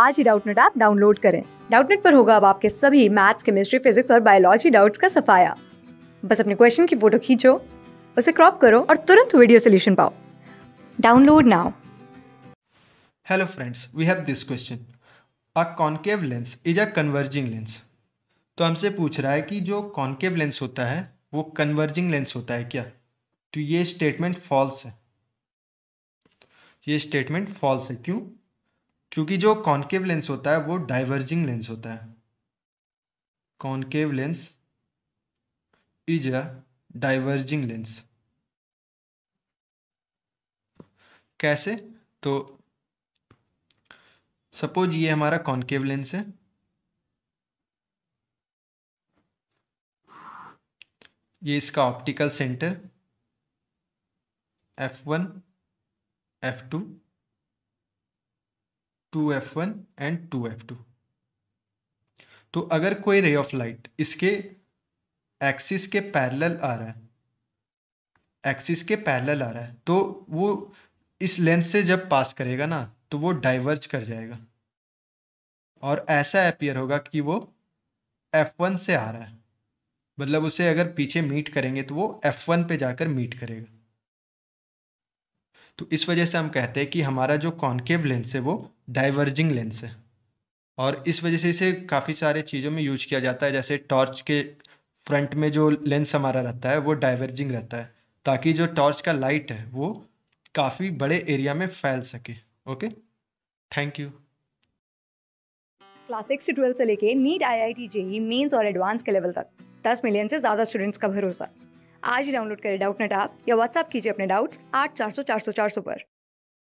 आज ही Doubtnut app download करें डाउटनेट पर होगा अब आपके सभी मैथ्स केमिस्ट्री फिजिक्स और बायोलॉजी डाउट्स का सफाया बस अपने क्वेश्चन की फोटो खींचो उसे क्रॉप करो और तुरंत वीडियो सोल्यूशन पाओ download now hello friends we have this question a concave lens is a converging lens तो हमसे पूछ रहा है कि जो कॉन्केव लेंस होता है वो कन्वर्जिंग लेंस होता है क्या तो ये स्टेटमेंट फॉल्स है ये स्टेटमेंट फॉल्स है क्यों क्योंकि जो कॉन्केव लेंस होता है वो डाइवर्जिंग लेंस होता है concave lens is a diverging lens कैसे तो सपोज ये हमारा कॉन्केव लेंस है ये इसका optical centre F1, F2 two F one and two F two तो अगर कोई रे ऑफ लाइट इसके एक्सिस के पैरेलल आ रहा है एक्सिस के पैरेलल आ रहा है तो वो इस लेंस से जब पास करेगा ना तो वो डाइवर्ज कर जाएगा और ऐसा अपियर होगा कि वो एफ वन से आ रहा है मतलब उसे अगर पीछे मीट करेंगे तो वो एफ वन पे जाकर मीट करेगा तो इस वजह से हम कहते हैं कि हमारा जो कॉन्केव लेंस है वो डाइवर्जिंग लेंस है और इस वजह से इसे काफ़ी सारे चीज़ों में यूज किया जाता है जैसे टॉर्च के फ्रंट में जो लेंस हमारा रहता है वो डाइवर्जिंग रहता है ताकि जो टॉर्च का लाइट है वो काफ़ी बड़े एरिया में फैल सके okay thank you class six से ट्वेल्थ से लेके NEET I I T JEE mains और एडवांस के लेवल तक दस मिलियन से ज़्यादा स्टूडेंट्स का भरोसा आज ही डाउनलोड करें डाउट नेट आप या व्हाट्सअप कीजिए अपने डाउट्स आठ चार सौ चार सौ चार सौ पर